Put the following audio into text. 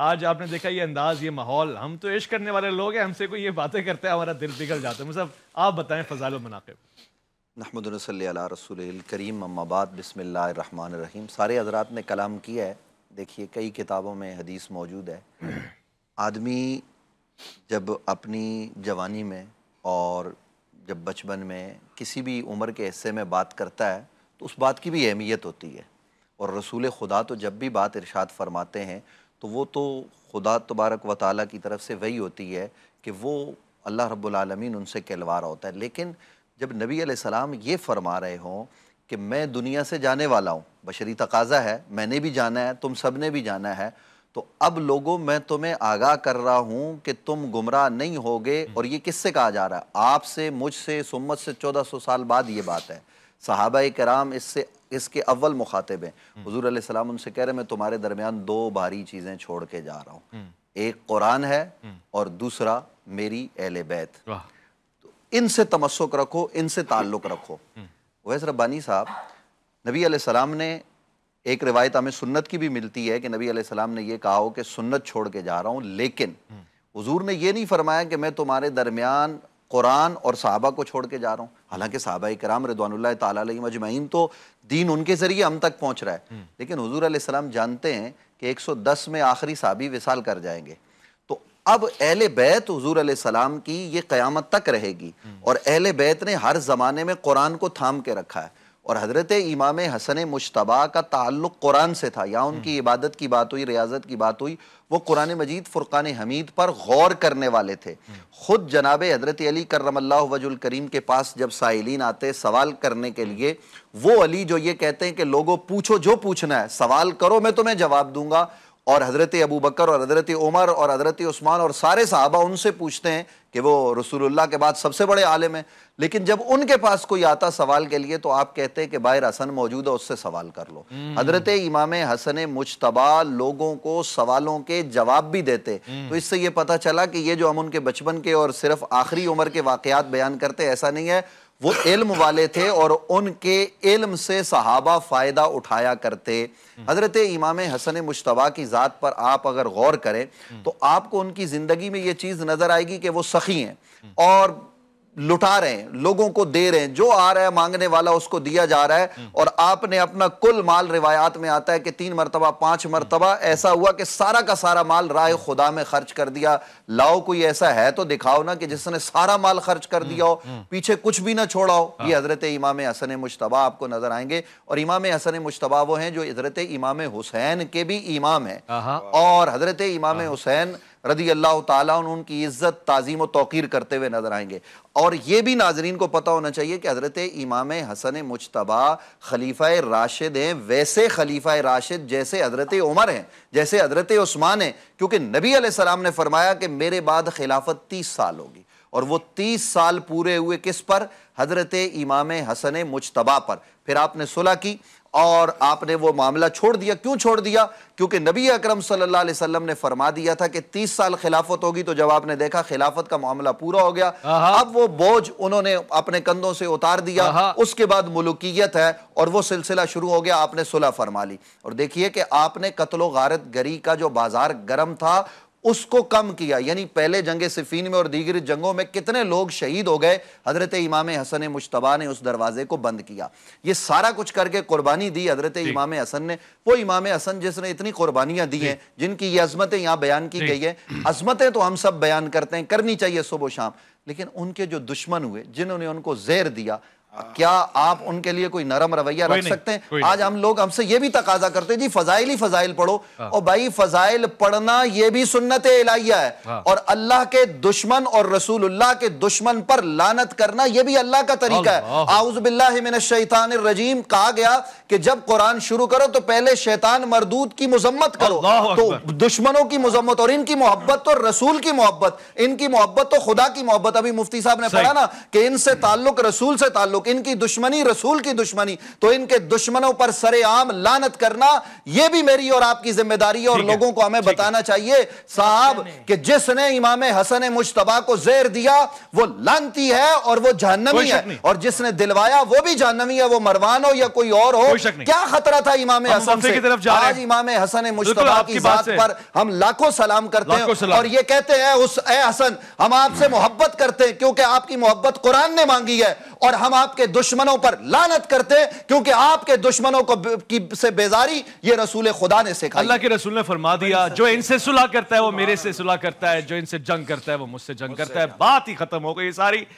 आज आपने देखा ये अंदाज ये माहौल हम तो इश्क करने वाले लोग हैं हमसे कोई ये बातें करते हैं हमारा दिल बिगड़ जाता है साहब आप बताएं फजाल मनाकब नहमद रसूल करीम अम्माबाद रहीम सारे हजरात ने कलाम किया है देखिए कई किताबों में हदीस मौजूद है आदमी जब अपनी जवानी में और जब बचपन में किसी भी उम्र के हिस्से में बात करता है तो उस बात की भी अहमियत होती है और रसूल खुदा तो जब भी बात इरशाद फरमाते हैं तो वो तो खुदा तबारक व ताली की तरफ से वही होती है कि वो अल्लाह रब्लमिन उनसे कहलवा रहा होता है लेकिन जब नबी सलाम ये फरमा रहे हों कि मैं दुनिया से जाने वाला हूँ बशरी तकाजा है मैंने भी जाना है तुम सब ने भी जाना है तो अब लोगों मैं तुम्हें आगाह कर रहा हूँ कि तुम गुमराह नहीं होगे और ये किससे कहा जा रहा है आपसे मुझसे सुम्मत से चौदह सौ साल बाद ये बात है सहाबा कराम इससे इसके अव्वल मुखातिब हैं हजूर हम्म। सलाम उनसे कह रहे मैं तुम्हारे दरमियान दो भारी चीज़ें छोड़ के जा रहा हूँ हम्म। एक कुरान है हम्म। और दूसरा मेरी अहल बैत तो इनसे तमस्क रखो इनसे ताल्लुक़ रखो वैस रब्बानी साहब नबी सलाम ने एक रिवायत हमें सुन्नत की भी मिलती है कि नबी सलाम ने यह कहा हो कि सुन्नत छोड़ के जा रहा हूँ लेकिन हजूर ने यह नहीं फरमाया कि मैं तुम्हारे दरमियान कुरान और साहबा को छोड़ के जा रहा हूँ हालांकि साहबा कराम रिदवान तम अजमैन तो दीन उनके ज़रिए हम तक पहुँच रहा है हम्म। लेकिन हजूर आसलम जानते हैं कि एक सौ दस में आखिरी साहबी विसाल कर जाएंगे तो अब अहल बैत हजूर आलम की ये क़्यामत तक रहेगी हम्म। और अहल बैत ने हर ज़माने में कुरान को थाम के रखा है और हज़रत इमाम हसन मुशतबा का ताल्लुक़ कुरान से था या उनकी हम्म। इबादत की बात हुई रियाजत की बात हुई वो कुरान मजीद फ़ुरक़ान हमीद पर गौर करने वाले थे हम्म। ख़ुद जनाब हज़रत अली करमल्ला वजुल करीम के पास जब साइलिन आते सवाल करने के लिए वो अली जो ये कहते हैं कि लोगों पूछो जो पूछना है सवाल करो मैं तुम्हें जवाब दूंगा और हज़रत अबू बकर और हज़रत उमर और हज़रत उस्मान और सारे साहबा उनसे पूछते हैं कि वो रसूलुल्लाह के बाद सबसे बड़े आलिम हैं लेकिन जब उनके पास कोई आता सवाल के लिए तो आप कहते हैं कि बाहर हसन मौजूद है उससे सवाल कर लो हम्म। हज़रत इमाम हसन मुशतबा लोगों को सवालों के जवाब भी देते हम्म। तो इससे ये पता चला कि ये जो हम उनके बचपन के और सिर्फ आखिरी उम्र के वाकयात बयान करते ऐसा नहीं है वो इल्म वाले थे और उनके इल्म से सहाबा फ़ायदा उठाया करते हजरत इमाम हसन मुशतबा की ज़ात पर आप अगर गौर करें तो आपको उनकी ज़िंदगी में ये चीज़ नज़र आएगी कि वो सखी हैं और लुटा रहे हैं लोगों को दे रहे हैं जो आ रहा है मांगने वाला उसको दिया जा रहा है हम्म। और आपने अपना कुल माल रिवायात में आता है कि तीन मरतबा पांच मरतबा हम्म। ऐसा हुआ कि सारा का सारा माल राय खुदा में खर्च कर दिया लाओ कोई ऐसा है तो दिखाओ ना कि जिसने सारा माल खर्च कर दिया हो हम्म, पीछे कुछ भी ना छोड़ा हो ये हाँ। हजरत इमाम हसन मुशतबा आपको नजर आएंगे और इमाम हसन मुशतबा वो हैं जो हजरत इमाम हुसैन के भी इमाम है और हजरत इमाम हुसैन रदी अल्लाह तुम की इज़्ज़त ताजीम व तोक़ीर करते हुए नज़र आएंगे और यह भी नाजरीन को पता होना चाहिए कि हज़रत इमाम हसन मुशतबा खलीफ़ा राशिद हैं वैसे खलीफ़ा राशिद जैसे हज़रत उमर हैं जैसे हज़रत उस्मान हैं क्योंकि नबी आसमाम ने फरमाया कि मेरे बाद खिलाफत तीस साल होगी और वो तीस साल पूरे हुए किस पर हज़रत इमाम हसन मुशतबा पर फिर आपने सुलह की और आपने वो मामला छोड़ दिया क्यों छोड़ दिया क्योंकि नबी अकरम सल्लल्लाहु अलैहि वसल्लम ने फरमा दिया था कि 30 साल खिलाफत होगी तो जब आपने देखा खिलाफत का मामला पूरा हो गया अब वो बोझ उन्होंने अपने कंधों से उतार दिया उसके बाद मुलुकियत है और वो सिलसिला शुरू हो गया आपने सुलह फरमा ली और देखिए कि आपने कतलो गारत गरी का जो बाजार गर्म था उसको कम किया यानी पहले जंगे सिफीन में और दीगर जंगों में कितने लोग शहीद हो गए हजरत इमाम हसन मुशतबा ने उस दरवाजे को बंद किया ये सारा कुछ करके कुर्बानी दी हजरत इमाम हसन ने वो इमाम हसन जिसने इतनी कुर्बानियां दी हैं जिनकी ये अजमतें यहां बयान की गई है अजमतें तो हम सब बयान करते हैं करनी चाहिए सुबह शाम लेकिन उनके जो दुश्मन हुए जिन्होंने उनको जेर दिया क्या आप उनके लिए कोई नरम रवैया रख सकते हैं आज हम लोग हमसे ये भी तकाजा करते हैं जी फजाइल ही फजाइल पढ़ो हाँ। और भाई फजाइल पढ़ना ये भी सुन्नत इलाहिया है हाँ। और अल्लाह के दुश्मन और रसूलुल्लाह के दुश्मन पर लानत करना ये भी अल्लाह का तरीका है आउज आउजबिल्लाशान रजीम कहा गया कि जब कुरान शुरू करो तो पहले शैतान मरदूद की मजम्मत करो तो दुश्मनों की मजम्मत और इनकी मोहब्बत तो रसूल की मोहब्बत इनकी मोहब्बत तो खुदा की मोहब्बत अभी मुफ्ती साहब ने पढ़ा ना कि इनसे ताल्लुक रसूल से ताल्लुक ताल्लुक इनकी दुश्मनी रसूल की दुश्मनी तो इनके दुश्मनों पर सरेआम लानत करना यह भी मेरी और आपकी जिम्मेदारी है और लोगों को हमें बताना चाहिए साहब कि जिसने इमाम हसन मुशतबा को जेर दिया वो लानती है और वो जहनमी है और जिसने दिलवाया वो भी जहनमी है वो मरवान हो या कोई और हो क्या खतरा था इमाम हसन से आज इमाम हसन मुशतबा की बात पर हम लाखों सलाम करते हैं और ये कहते हैं उस ए हसन हम आपसे मोहब्बत करते हैं क्योंकि आपकी मोहब्बत कुरान ने मांगी है और हम आपके दुश्मनों पर लानत करते क्योंकि आपके दुश्मनों को की से बेजारी ये रसूल खुदा ने सिखा अल्लाह के रसूल ने फरमा दिया जो इनसे सुलह करता है वो मेरे से सुलह करता है जो इनसे जंग करता है वो मुझसे जंग करता है बात ही खत्म हो गई सारी